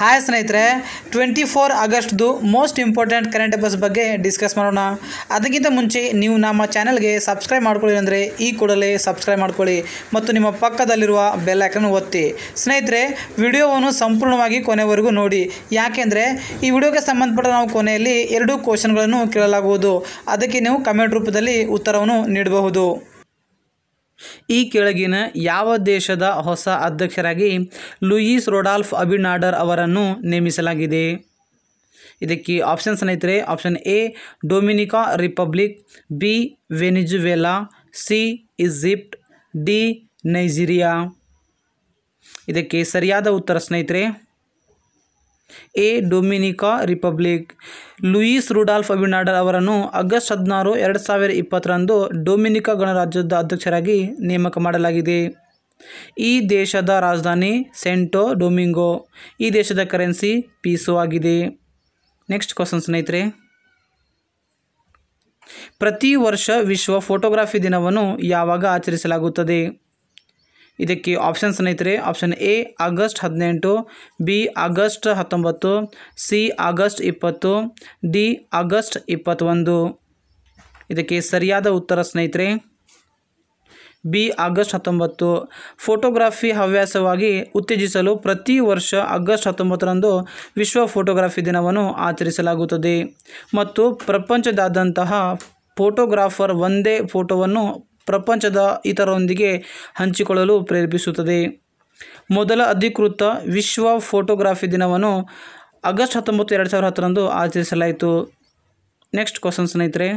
hi ಸ್ನೇಹಿತರೆ twenty four ಆಗಸ್ಟ್ದು most important current affairs ಬಗ್ಗೆ ಡಿಸ್ಕಸ್ ಮಾಡೋಣ ಅದಕ್ಕಿಂತ ಮುಂಚೆ ನೀವು ನಮ್ಮ ಚಾನಲ್ಗೆ ಸಬ್ಸ್ಕ್ರೈಬ್ ಮಾಡ್ಕೊಳ್ಳಿ ಅಂದರೆ ಈ ಕೂಡಲೇ ಸಬ್ಸ್ಕ್ರೈಬ್ ಮಾಡ್ಕೊಳ್ಳಿ ಮತ್ತು ನಿಮ್ಮ ಪಕ್ಕದಲ್ಲಿರುವ ಐಕನ್ ಒತ್ತಿ ಸ್ನೇಹಿತರೆ ವಿಡಿಯೋವನ್ನು ಸಂಪೂರ್ಣವಾಗಿ ಕೊನೆವರೆಗೂ ನೋಡಿ ಯಾಕೆಂದರೆ ಈ ವಿಡಿಯೋಗೆ ಸಂಬಂಧಪಟ್ಟ ನಾವು ಕೊನೆಯಲ್ಲಿ ಎರಡೂ ಕ್ವಶನ್ಗಳನ್ನು ಕೇಳಲಾಗುವುದು ಅದಕ್ಕೆ ನೀವು ಕಮೆಂಟ್ ರೂಪದಲ್ಲಿ ಉತ್ತರವನ್ನು ನೀಡಬಹುದು ಈ ಕೆಳಗಿನ ಯಾವ ದೇಶದ ಹೊಸ ಅಧ್ಯಕ್ಷರಾಗಿ ಲೂಯಿಸ್ ರೊಡಾಲ್ಫ್ ಅಬಿನಾಡರ್ ಅವರನ್ನು ನೇಮಿಸಲಾಗಿದೆ ಇದಕ್ಕೆ ಆಪ್ಷನ್ ಸ್ನೇಹಿತರೆ option A Dominica republic B Venezuela C Egypt D Nigeria ಇದಕ್ಕೆ ಸರಿಯಾದ ಉತ್ತರ ಸ್ನೇಹಿತರೆ A Dominica republic Luis Rudolph Abinader ಅವರನ್ನು ಆಗಸ್ಟ್ ಹದಿನಾರು ಎರಡು ಸಾವಿರ ಇಪ್ಪತ್ತರಂದು ಡೊಮಿನಿಕಾ ಗಣರಾಜ್ಯದ ಅಧ್ಯಕ್ಷರಾಗಿ ನೇಮಕ ಮಾಡಲಾಗಿದೆ ಈ ದೇಶದ ರಾಜಧಾನಿ ಸೆಂಟೊ ಡೊಮಿಂಗೋ ಈ ದೇಶದ ಕರೆನ್ಸಿ ಪೀಸು ಆಗಿದೆ ನೆಕ್ಸ್ಟ್ ಕ್ವಶನ್ ಸ್ನೇಹಿತರೆ ಪ್ರತಿ ವರ್ಷ ವಿಶ್ವ ಫೋಟೋಗ್ರಾಫಿ ದಿನವನ್ನು ಯಾವಾಗ ಆಚರಿಸಲಾಗುತ್ತದೆ ಇದಕ್ಕೆ ಆಪ್ಷನ್ ಸ್ನೇಹಿತರೆ ಆಪ್ಷನ್ ಎ ಆಗಸ್ಟ್ ಹದಿನೆಂಟು ಬಿ ಆಗಸ್ಟ್ ಹತ್ತೊಂಬತ್ತು ಸಿ ಆಗಸ್ಟ್ ಇಪ್ಪತ್ತು ಡಿ ಆಗಸ್ಟ್ ಇಪ್ಪತ್ತೊಂದು ಇದಕ್ಕೆ ಸರಿಯಾದ ಉತ್ತರ ಸ್ನೇಹಿತರೆ ಬಿ ಆಗಸ್ಟ್ ಹತ್ತೊಂಬತ್ತು ಫೋಟೋಗ್ರಾಫಿ ಹವ್ಯಾಸವಾಗಿ ಉತ್ತೇಜಿಸಲು ಪ್ರತಿ ವರ್ಷ ಆಗಸ್ಟ್ ಹತ್ತೊಂಬತ್ತರಂದು ವಿಶ್ವ ಫೋಟೋಗ್ರಾಫಿ ದಿನವನ್ನು ಆಚರಿಸಲಾಗುತ್ತದೆ ಮತ್ತು ಪ್ರಪಂಚದಾದಂತಹ ಫೋಟೋಗ್ರಾಫರ್ ಒಂದೇ ಫೋಟೋವನ್ನು ಪ್ರಪಂಚದ ಇತರರೊಂದಿಗೆ ಹಂಚಿಕೊಳ್ಳಲು ಪ್ರೇರೇಪಿಸುತ್ತದೆ ಮೊದಲ ಅಧಿಕೃತ ವಿಶ್ವ ಫೋಟೋಗ್ರಾಫಿ ದಿನವನ್ನು ಆಗಸ್ಟ್ ಹತ್ತೊಂಬತ್ತು ಎರಡು ಸಾವಿರದ ಹತ್ತರಂದು ಆಚರಿಸಲಾಯಿತು ನೆಕ್ಸ್ಟ್ ಕ್ವಶನ್ ಸ್ನೇಹಿತರೆ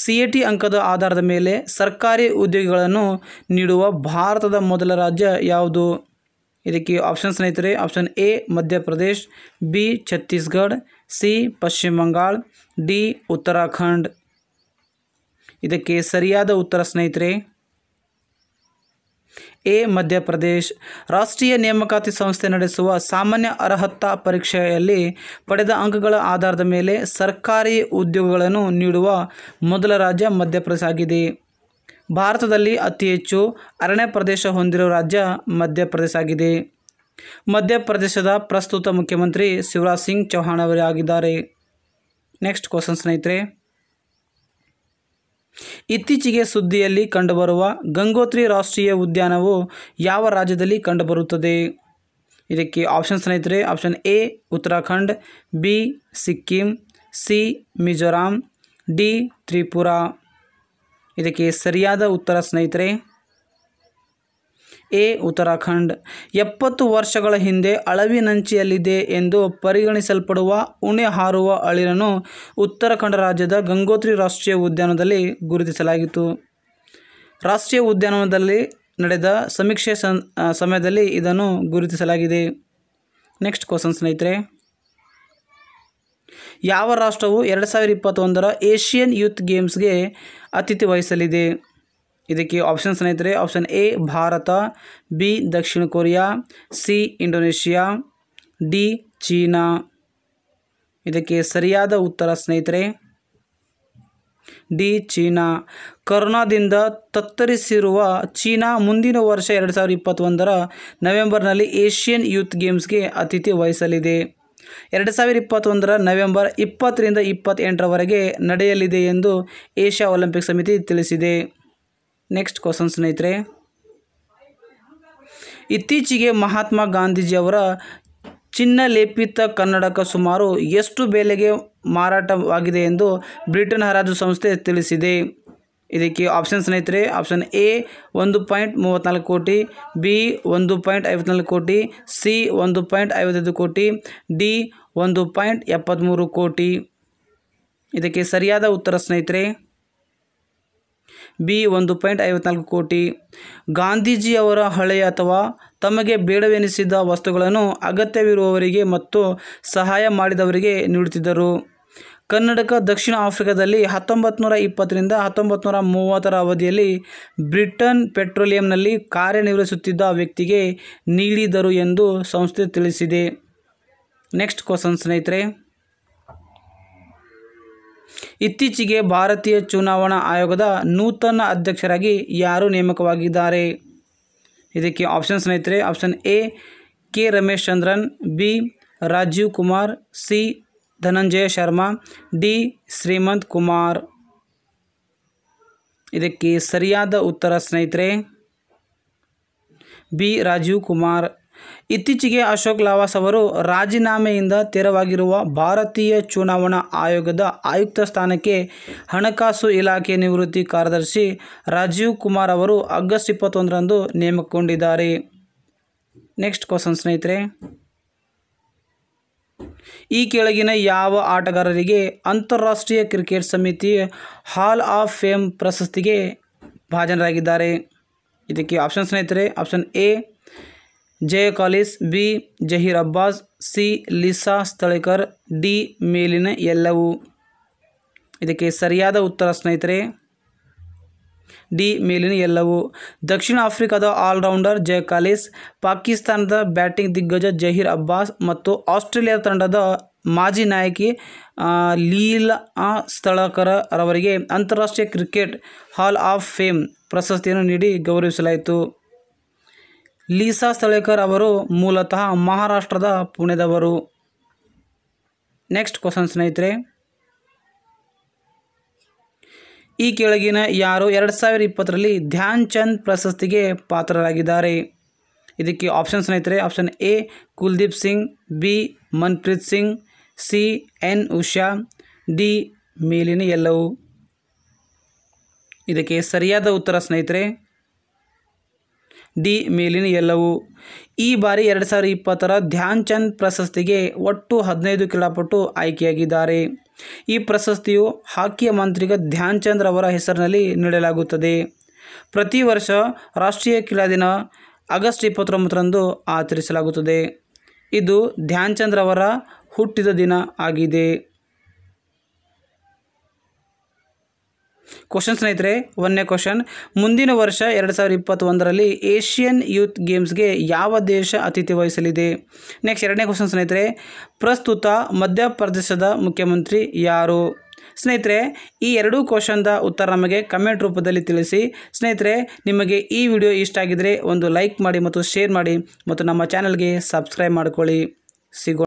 ಸಿ ಎ ಟಿ ಅಂಕದ ಆಧಾರದ ಮೇಲೆ ಸರ್ಕಾರಿ ಉದ್ಯೋಗಿಗಳನ್ನು ನೀಡುವ ಭಾರತದ ಮೊದಲ ರಾಜ್ಯ ಯಾವುದು ಇದಕ್ಕೆ ಆಪ್ಷನ್ ಸ್ನೇಹಿತರೆ option A Madhya Pradesh B Chhattisgarh C Paschim Bangal D Uttarakhand ಇದಕ್ಕೆ ಸರಿಯಾದ ಉತ್ತರ ಸ್ನೇಹಿತರೆ ಎ ಮಧ್ಯಪ್ರದೇಶ್ ರಾಷ್ಟ್ರೀಯ ನೇಮಕಾತಿ ಸಂಸ್ಥೆ ನಡೆಸುವ ಸಾಮಾನ್ಯ ಅರ್ಹತಾ ಪರೀಕ್ಷೆಯಲ್ಲಿ ಪಡೆದ ಅಂಕಗಳ ಆಧಾರದ ಮೇಲೆ ಸರ್ಕಾರಿ ಉದ್ಯೋಗಗಳನ್ನು ನೀಡುವ ಮೊದಲ ರಾಜ್ಯ ಮಧ್ಯಪ್ರದೇಶ ಆಗಿದೆ ಭಾರತದಲ್ಲಿ ಅತಿ ಹೆಚ್ಚು ಅರಣ್ಯ ಪ್ರದೇಶ ಹೊಂದಿರುವ ರಾಜ್ಯ ಮಧ್ಯಪ್ರದೇಶ ಆಗಿದೆ ಮಧ್ಯಪ್ರದೇಶದ ಪ್ರಸ್ತುತ ಮುಖ್ಯಮಂತ್ರಿ ಶಿವರಾಜ್ ಸಿಂಗ್ ಚೌಹಾಣ್ ಅವರೇ ಆಗಿದ್ದಾರೆ ನೆಕ್ಸ್ಟ್ ಕ್ವಶನ್ ಸ್ನೇಹಿತರೆ ಇತ್ತೀಚೆಗೆ ಸುದ್ದಿಯಲ್ಲಿ ಕಂಡುಬರುವ ಗಂಗೋತ್ರಿ ರಾಷ್ಟ್ರೀಯ ಉದ್ಯಾನವು ಯಾವ ರಾಜ್ಯದಲ್ಲಿ ಕಂಡುಬರುತ್ತದೆ ಇದಕ್ಕೆ ಆಪ್ಷನ್ ಸ್ನೇಹಿತರೆ option A Uttarakhand B Sikkim C Mizoram D Tripura ಇದಕ್ಕೆ ಸರಿಯಾದ ಉತ್ತರ ಸ್ನೇಹಿತರೆ ಎ ಉತ್ತರಾಖಂಡ್ ಎಪ್ಪತ್ತು ವರ್ಷಗಳ ಹಿಂದೆ ಅಳವಿನಂಚಿಯಲ್ಲಿದೆ ಎಂದು ಪರಿಗಣಿಸಲ್ಪಡುವ ಉಣೆ ಹಾರುವ ಅಳಿರನ್ನು ಉತ್ತರಾಖಂಡ ರಾಜ್ಯದ ಗಂಗೋತ್ರಿ ರಾಷ್ಟ್ರೀಯ ಉದ್ಯಾನದಲ್ಲಿ ಗುರುತಿಸಲಾಗಿತ್ತು ರಾಷ್ಟ್ರೀಯ ಉದ್ಯಾನದಲ್ಲಿ ನಡೆದ ಸಮೀಕ್ಷೆ ಸಮಯದಲ್ಲಿ ಇದನ್ನು ಗುರುತಿಸಲಾಗಿದೆ ನೆಕ್ಸ್ಟ್ ಕ್ವಶನ್ ಸ್ನೇಹಿತರೆ ಯಾವ ರಾಷ್ಟ್ರವು ಎರಡು ಸಾವಿರದ ಇಪ್ಪತ್ತೊಂದರ ಏಷ್ಯನ್ ಯೂತ್ ಗೇಮ್ಸ್ಗೆ ಅತಿಥಿ ವಹಿಸಲಿದೆ ಇದಕ್ಕೆ ಆಪ್ಷನ್ ಸ್ನೇಹಿತರೆ ಆಪ್ಷನ್ ಎ ಭಾರತ ಬಿ ದಕ್ಷಿಣ Korea C Indonesia D China ಇದಕ್ಕೆ ಸರಿಯಾದ ಉತ್ತರ ಸ್ನೇಹಿತರೆ ಡಿ ಚೀನಾ ಕರೋನಾದಿಂದ ತತ್ತರಿಸಿರುವ ಚೀನಾ ಮುಂದಿನ ವರ್ಷ ಎರಡು ಸಾವಿರದ ಇಪ್ಪತ್ತೊಂದರ ನವೆಂಬರ್ನಲ್ಲಿ ಏಷ್ಯನ್ ಯೂತ್ ಗೇಮ್ಸ್ಗೆ ಅತಿಥಿ ವಹಿಸಲಿದೆ ಎರಡು ಸಾವಿರ ಇಪ್ಪತ್ತೊಂದರ ನವೆಂಬರ್ ಇಪ್ಪತ್ತರಿಂದ ಇಪ್ಪತ್ತೆಂಟರವರೆಗೆ ನಡೆಯಲಿದೆ ಎಂದು ಏಷ್ಯಾ ಒಲಿಂಪಿಕ್ ಸಮಿತಿ ತಿಳಿಸಿದೆ ನೆಕ್ಸ್ಟ್ ಕ್ವಶನ್ ಸ್ನೇಹಿತರೆ ಇತ್ತೀಚೆಗೆ ಮಹಾತ್ಮ ಗಾಂಧೀಜಿಯವರ ಚಿನ್ನಲೇಪಿತ ಕನ್ನಡಕ ಸುಮಾರು ಎಷ್ಟು ಬೆಲೆಗೆ ಮಾರಾಟವಾಗಿದೆ ಎಂದು ಬ್ರಿಟನ್ ಹರಾಜು ಸಂಸ್ಥೆ ತಿಳಿಸಿದೆ ಇದಕ್ಕೆ ಆಪ್ಷನ್ ಸ್ನೇಹಿತರೆ ಆಪ್ಷನ್ ಎ ಒಂದು ಪಾಯಿಂಟ್ ಮೂವತ್ತ್ನಾಲ್ಕು ಕೋಟಿ ಬಿ ಒಂದು ಪಾಯಿಂಟ್ ಐವತ್ನಾಲ್ಕು ಕೋಟಿ ಸಿ ಒಂದು ಪಾಯಿಂಟ್ ಐವತ್ತೈದು ಕೋಟಿ ಡಿ ಒಂದು ಪಾಯಿಂಟ್ ಎಪ್ಪತ್ತ್ಮೂರು ಕೋಟಿ ಇದಕ್ಕೆ ಸರಿಯಾದ ಉತ್ತರ ಸ್ನೇಹಿತರೆ ಬಿ ಒಂದು ಪಾಯಿಂಟ್ ಐವತ್ನಾಲ್ಕು ಕೋಟಿ ಗಾಂಧೀಜಿಯವರ ಹಳೆಯ ಅಥವಾ ತಮಗೆ ಬೇಡವೆನಿಸಿದ ವಸ್ತುಗಳನ್ನು ಅಗತ್ಯವಿರುವವರಿಗೆ ಮತ್ತು ಸಹಾಯ ಮಾಡಿದವರಿಗೆ ನೀಡುತ್ತಿದ್ದರು ಕನ್ನಡಕ ದಕ್ಷಿಣ ಆಫ್ರಿಕಾದಲ್ಲಿ ಹತ್ತೊಂಬತ್ತು ನೂರ ಇಪ್ಪತ್ತರಿಂದ ಹತ್ತೊಂಬತ್ತು ನೂರ ಮೂವತ್ತರ ಅವಧಿಯಲ್ಲಿ ಬ್ರಿಟನ್ ಪೆಟ್ರೋಲಿಯಂನಲ್ಲಿ ಕಾರ್ಯನಿರ್ವಹಿಸುತ್ತಿದ್ದ ವ್ಯಕ್ತಿಗೆ ನೀಡಿದರು ಎಂದು ಸಂಸ್ಥೆ ತಿಳಿಸಿದೆ ನೆಕ್ಸ್ಟ್ ಕ್ವಶನ್ ಸ್ನೇಹಿತರೆ ಇತ್ತೀಚೆಗೆ ಭಾರತೀಯ ಚುನಾವಣಾ ಆಯೋಗದ ನೂತನ ಅಧ್ಯಕ್ಷರಾಗಿ ಯಾರು ನೇಮಕವಾಗಿದ್ದಾರೆ ಇದಕ್ಕೆ ಆಪ್ಷನ್ ಸ್ನೇಹಿತರೆ option A K Ramesh Chandran B Rajeev Kumar C Dhananjaya Sharma D Shrimant Kumar ಇದಕ್ಕೆ ಸರಿಯಾದ ಉತ್ತರ ಸ್ನೇಹಿತರೆ ಬಿ ರಾಜೀವ್ ಕುಮಾರ್ ಇತ್ತೀಚೆಗೆ ಅಶೋಕ್ ಲವಾಸ್ ಅವರು ರಾಜೀನಾಮೆಯಿಂದ ತೆರವಾಗಿರುವ ಭಾರತೀಯ ಚುನಾವಣಾ ಆಯೋಗದ ಆಯುಕ್ತ ಸ್ಥಾನಕ್ಕೆ ಹಣಕಾಸು ಇಲಾಖೆ ನಿವೃತ್ತಿ ಕಾರ್ಯದರ್ಶಿ ರಾಜೀವ್ ಕುಮಾರ್ ಅವರು ಆಗಸ್ಟ್ ಇಪ್ಪತ್ತೊಂದರಂದು ನೇಮಕಗೊಂಡಿದ್ದಾರೆ ನೆಕ್ಸ್ಟ್ ಕ್ವಶನ್ ಸ್ನೇಹಿತರೆ ಈ ಕೆಳಗಿನ ಯಾವ ಆಟಗಾರರಿಗೆ ಅಂತಾರಾಷ್ಟ್ರೀಯ ಕ್ರಿಕೆಟ್ ಸಮಿತಿ ಹಾಲ್ ಆಫ್ ಫೇಮ್ ಪ್ರಶಸ್ತಿಗೆ ಭಾಜನರಾಗಿದ್ದಾರೆ ಇದಕ್ಕೆ ಆಪ್ಷನ್ ಸ್ನೇಹಿತರೆ option A J Kallis B Zaheer Abbas C Lisa Sthalekar D ಮೇಲಿನ ಎಲ್ಲವು ಇದಕ್ಕೆ ಸರಿಯಾದ ಉತ್ತರ ಸ್ನೇಹಿತರೆ ಡಿ ಮೇಲಿನ ಎಲ್ಲವು ದಕ್ಷಿಣ ಆಫ್ರಿಕಾದ ಆಲ್ರೌಂಡರ್ ಜಯ ಕಾಲಿಸ್ ಪಾಕಿಸ್ತಾನದ ಬ್ಯಾಟಿಂಗ್ ದಿಗ್ಗಜ ಜಹೀರ್ ಅಬ್ಬಾಸ್ ಮತ್ತು ಆಸ್ಟ್ರೇಲಿಯಾ ತಂಡದ ಮಾಜಿ ನಾಯಕಿ ಲೀಲಾ ಸ್ಥಳಕರ ರವರಿಗೆ ಅಂತಾರಾಷ್ಟ್ರೀಯ ಕ್ರಿಕೆಟ್ ಹಾಲ್ ಆಫ್ ಫೇಮ್ ಪ್ರಶಸ್ತಿಯನ್ನು ನೀಡಿ ಗೌರವಿಸಲಾಯಿತು ಲೀಸಾ ಸ್ಥಳೇಕರ್ ಅವರು ಮೂಲತಃ ಮಹಾರಾಷ್ಟ್ರದ ಪುಣೆದವರು ನೆಕ್ಸ್ಟ್ ಕ್ವಶನ್ ಸ್ನೇಹಿತರೆ ಈ ಕೆಳಗಿನ ಯಾರು ಎರಡು ಸಾವಿರ ಇಪ್ಪತ್ತರಲ್ಲಿ ಧ್ಯಾನ್ ಚಂದ್ ಪ್ರಶಸ್ತಿಗೆ ಪಾತ್ರರಾಗಿದ್ದಾರೆ ಇದಕ್ಕೆ ಆಪ್ಷನ್ ಸ್ನೇಹಿತರೆ option A Kuldeep Singh B Manpreet Singh C N Usha D ಮೇಲಿನ ಎಲ್ಲವು ಇದಕ್ಕೆ ಸರಿಯಾದ ಉತ್ತರ ಸ್ನೇಹಿತರೆ ಡಿ ಮೇಲಿನ ಎಲ್ಲವೂ ಈ ಬಾರಿ ಎರಡು ಸಾವಿರ ಇಪ್ಪತ್ತರ ಧ್ಯಾನ್ ಚಂದ್ ಪ್ರಶಸ್ತಿಗೆ ಒಟ್ಟು ಹದಿನೈದು ಕ್ರೀಡಾಪಟು ಆಯ್ಕೆಯಾಗಿದ್ದಾರೆ ಈ ಪ್ರಶಸ್ತಿಯು ಹಾಕಿಯ ಮಾಂತ್ರಿಕ ಧ್ಯಾನ್ ಚಂದ್ ಅವರ ಹೆಸರಿನಲ್ಲಿ ನೀಡಲಾಗುತ್ತದೆ ಪ್ರತಿ ವರ್ಷ ರಾಷ್ಟ್ರೀಯ ಕ್ರೀಡಾ ದಿನ ಆಗಸ್ಟ್ ಇಪ್ಪತ್ತೊಂಬತ್ತರಂದು ಆಚರಿಸಲಾಗುತ್ತದೆ ಇದು ಧ್ಯಾನ್ ಚಂದ್ ಅವರ ಹುಟ್ಟಿದ ದಿನ ಆಗಿದೆ ಕ್ವಶನ್ ಸ್ನೇಹಿತರೆ ಒಂದನೇ ಕ್ವಶನ್ ಮುಂದಿನ ವರ್ಷ ಎರಡು ಸಾವಿರದ ಇಪ್ಪತ್ತೊಂದರಲ್ಲಿ ಏಷ್ಯನ್ ಯೂತ್ ಗೇಮ್ಸ್ಗೆ ಯಾವ ದೇಶ ಅತಿಥಿ ವಹಿಸಲಿದೆ ನೆಕ್ಸ್ಟ್ ಎರಡನೇ ಕ್ವಶನ್ ಸ್ನೇಹಿತರೆ ಪ್ರಸ್ತುತ ಮಧ್ಯಪ್ರದೇಶದ ಮುಖ್ಯಮಂತ್ರಿ ಯಾರು ಸ್ನೇಹಿತರೆ ಈ ಎರಡೂ ಕ್ವಶನ್ದ ಉತ್ತರ ನಮಗೆ ಕಮೆಂಟ್ ರೂಪದಲ್ಲಿ ತಿಳಿಸಿ ಸ್ನೇಹಿತರೆ ನಿಮಗೆ ಈ ವಿಡಿಯೋ ಇಷ್ಟ ಆಗಿದರೆ ಒಂದು ಲೈಕ್ ಮಾಡಿ ಮತ್ತು ಶೇರ್ ಮಾಡಿ ಮತ್ತು ನಮ್ಮ ಚಾನಲ್ಗೆ ಸಬ್ಸ್ಕ್ರೈಬ್ ಮಾಡಿಕೊಳ್ಳಿ ಸಿಗೋ